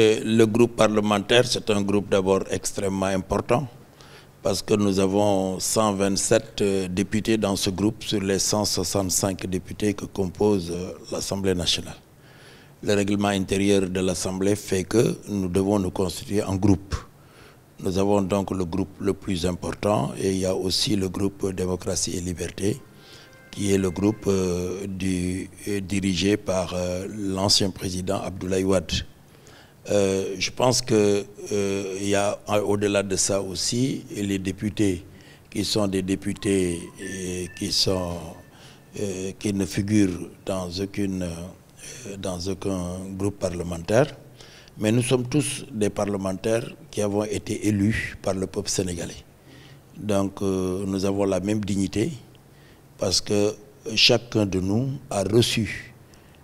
le groupe parlementaire, c'est un groupe d'abord extrêmement important parce que nous avons 127 euh, députés dans ce groupe sur les 165 députés que compose euh, l'Assemblée nationale. Le règlement intérieur de l'Assemblée fait que nous devons nous constituer en groupe. Nous avons donc le groupe le plus important et il y a aussi le groupe Démocratie et Liberté qui est le groupe euh, dirigé par l'ancien président Abdoulaye Wade. Euh, je pense qu'il euh, y a au-delà de ça aussi les députés qui sont des députés euh, qui, sont, qui ne figurent dans, aucune, dans aucun groupe parlementaire. Mais nous sommes tous des parlementaires qui avons été élus par le peuple sénégalais. Donc nous avons la même dignité parce que chacun de nous a reçu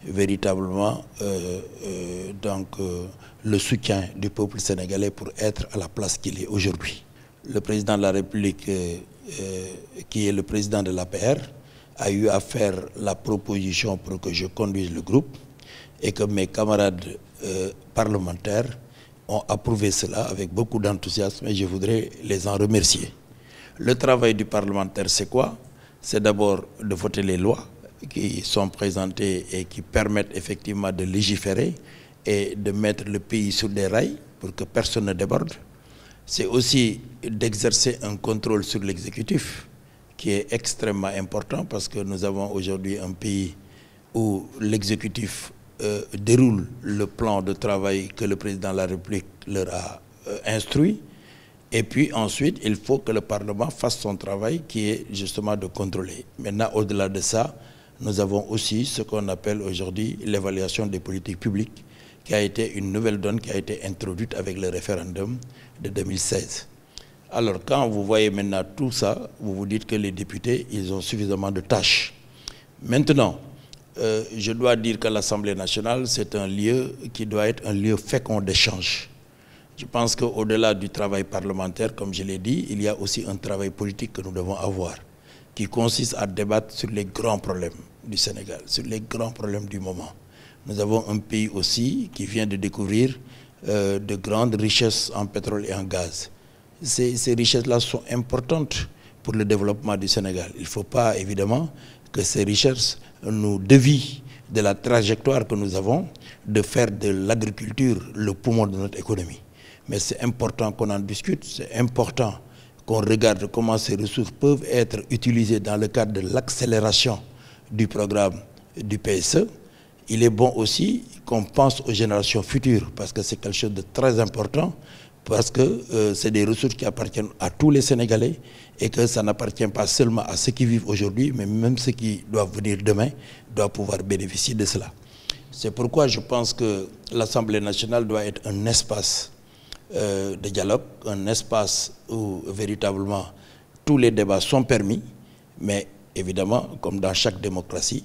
véritablement euh, euh, donc, euh, le soutien du peuple sénégalais pour être à la place qu'il est aujourd'hui. Le président de la République, qui est le président de l'APR, a eu à faire la proposition pour que je conduise le groupe et que mes camarades parlementaires ont approuvé cela avec beaucoup d'enthousiasme et je voudrais les en remercier. Le travail du parlementaire, c'est quoi C'est d'abord de voter les lois, qui sont présentés et qui permettent effectivement de légiférer et de mettre le pays sur des rails pour que personne ne déborde. C'est aussi d'exercer un contrôle sur l'exécutif qui est extrêmement important parce que nous avons aujourd'hui un pays où l'exécutif euh, déroule le plan de travail que le président de la République leur a euh, instruit. Et puis ensuite, il faut que le Parlement fasse son travail qui est justement de contrôler. Maintenant, au-delà de ça, nous avons aussi ce qu'on appelle aujourd'hui l'évaluation des politiques publiques, qui a été une nouvelle donne qui a été introduite avec le référendum de 2016. Alors quand vous voyez maintenant tout ça, vous vous dites que les députés, ils ont suffisamment de tâches. Maintenant, euh, je dois dire que l'Assemblée nationale, c'est un lieu qui doit être un lieu fécond d'échange. Je pense qu'au-delà du travail parlementaire, comme je l'ai dit, il y a aussi un travail politique que nous devons avoir qui consiste à débattre sur les grands problèmes du Sénégal, sur les grands problèmes du moment. Nous avons un pays aussi qui vient de découvrir euh, de grandes richesses en pétrole et en gaz. Ces, ces richesses-là sont importantes pour le développement du Sénégal. Il ne faut pas, évidemment, que ces richesses nous dévient de la trajectoire que nous avons de faire de l'agriculture le poumon de notre économie. Mais c'est important qu'on en discute, c'est important qu'on regarde comment ces ressources peuvent être utilisées dans le cadre de l'accélération du programme du PSE. Il est bon aussi qu'on pense aux générations futures, parce que c'est quelque chose de très important, parce que euh, c'est des ressources qui appartiennent à tous les Sénégalais et que ça n'appartient pas seulement à ceux qui vivent aujourd'hui, mais même ceux qui doivent venir demain doivent pouvoir bénéficier de cela. C'est pourquoi je pense que l'Assemblée nationale doit être un espace euh, de dialogue, un espace où véritablement tous les débats sont permis, mais évidemment, comme dans chaque démocratie,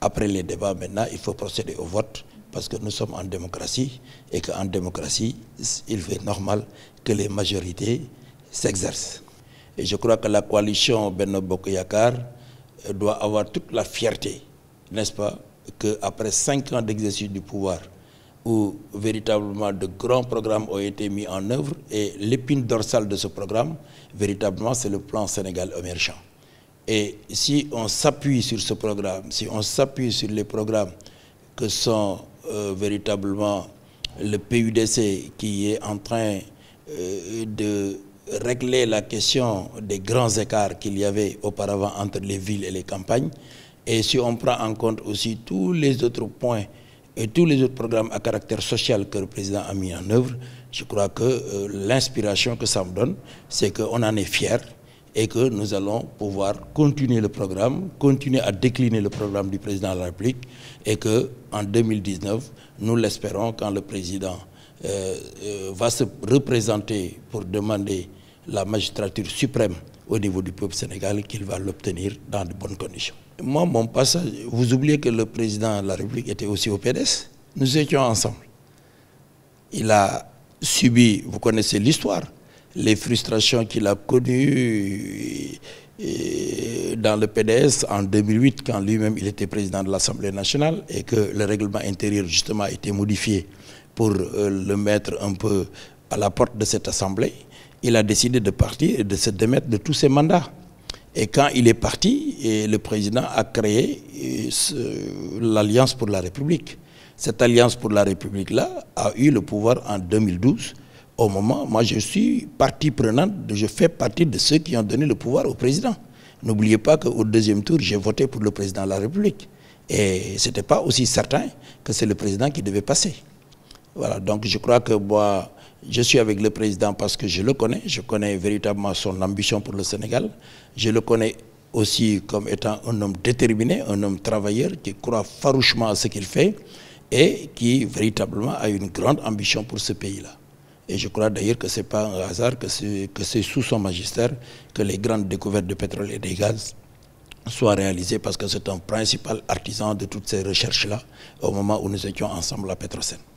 après les débats, maintenant, il faut procéder au vote, parce que nous sommes en démocratie, et qu'en démocratie, il est normal que les majorités s'exercent. Et je crois que la coalition Benno Bokoyakar euh, doit avoir toute la fierté, n'est-ce pas, qu'après cinq ans d'exercice du pouvoir, où véritablement de grands programmes ont été mis en œuvre et l'épine dorsale de ce programme, véritablement, c'est le plan Sénégal émergent. Et si on s'appuie sur ce programme, si on s'appuie sur les programmes que sont euh, véritablement le PUDC qui est en train euh, de régler la question des grands écarts qu'il y avait auparavant entre les villes et les campagnes, et si on prend en compte aussi tous les autres points et tous les autres programmes à caractère social que le président a mis en œuvre, je crois que euh, l'inspiration que ça me donne, c'est qu'on en est fier et que nous allons pouvoir continuer le programme, continuer à décliner le programme du président de la République et que en 2019, nous l'espérons quand le président euh, euh, va se représenter pour demander la magistrature suprême au niveau du peuple sénégalais qu'il va l'obtenir dans de bonnes conditions. Moi, mon passage, vous oubliez que le président de la République était aussi au PDS. Nous étions ensemble. Il a subi, vous connaissez l'histoire, les frustrations qu'il a connues euh, dans le PDS en 2008, quand lui-même il était président de l'Assemblée nationale et que le règlement intérieur justement a été modifié pour euh, le mettre un peu à la porte de cette Assemblée il a décidé de partir et de se démettre de tous ses mandats. Et quand il est parti, eh, le président a créé eh, l'Alliance pour la République. Cette Alliance pour la République-là a eu le pouvoir en 2012. Au moment, moi je suis partie prenante, je fais partie de ceux qui ont donné le pouvoir au président. N'oubliez pas qu'au deuxième tour, j'ai voté pour le président de la République. Et ce n'était pas aussi certain que c'est le président qui devait passer. Voilà, donc je crois que moi, je suis avec le président parce que je le connais, je connais véritablement son ambition pour le Sénégal. Je le connais aussi comme étant un homme déterminé, un homme travailleur qui croit farouchement à ce qu'il fait et qui véritablement a une grande ambition pour ce pays-là. Et je crois d'ailleurs que ce n'est pas un hasard que c'est sous son magistère que les grandes découvertes de pétrole et de gaz soient réalisées parce que c'est un principal artisan de toutes ces recherches-là au moment où nous étions ensemble à Petrocène.